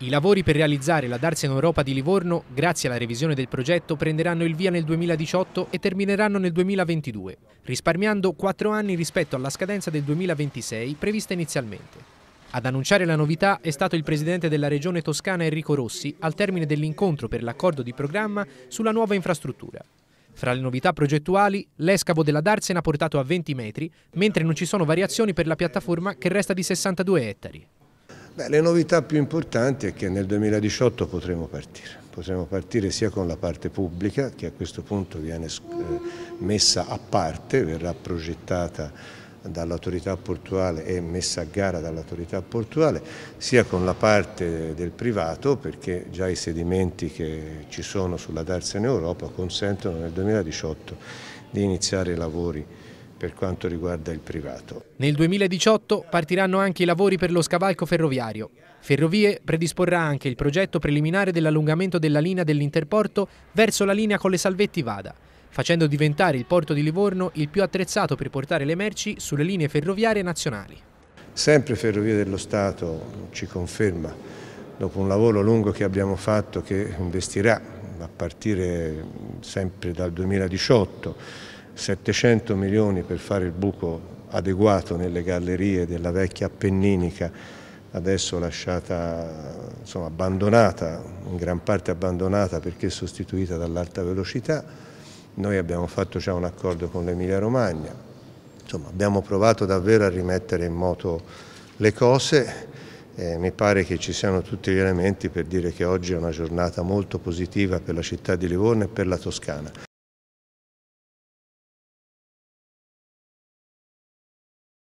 I lavori per realizzare la Darsena Europa di Livorno, grazie alla revisione del progetto, prenderanno il via nel 2018 e termineranno nel 2022, risparmiando 4 anni rispetto alla scadenza del 2026 prevista inizialmente. Ad annunciare la novità è stato il presidente della regione toscana Enrico Rossi al termine dell'incontro per l'accordo di programma sulla nuova infrastruttura. Fra le novità progettuali, l'escavo della Darsena portato a 20 metri, mentre non ci sono variazioni per la piattaforma che resta di 62 ettari. Beh, le novità più importanti è che nel 2018 potremo partire. Potremo partire sia con la parte pubblica, che a questo punto viene eh, messa a parte, verrà progettata dall'autorità portuale e messa a gara dall'autorità portuale, sia con la parte del privato, perché già i sedimenti che ci sono sulla Darsena Europa consentono nel 2018 di iniziare i lavori per quanto riguarda il privato. Nel 2018 partiranno anche i lavori per lo scavalco ferroviario. Ferrovie predisporrà anche il progetto preliminare dell'allungamento della linea dell'interporto verso la linea con le Salvetti Vada, facendo diventare il porto di Livorno il più attrezzato per portare le merci sulle linee ferroviarie nazionali. Sempre Ferrovie dello Stato ci conferma, dopo un lavoro lungo che abbiamo fatto, che investirà a partire sempre dal 2018 700 milioni per fare il buco adeguato nelle gallerie della vecchia Appenninica, adesso lasciata, insomma, abbandonata, in gran parte abbandonata perché sostituita dall'alta velocità. Noi abbiamo fatto già un accordo con l'Emilia Romagna, insomma abbiamo provato davvero a rimettere in moto le cose. Eh, mi pare che ci siano tutti gli elementi per dire che oggi è una giornata molto positiva per la città di Livorno e per la Toscana.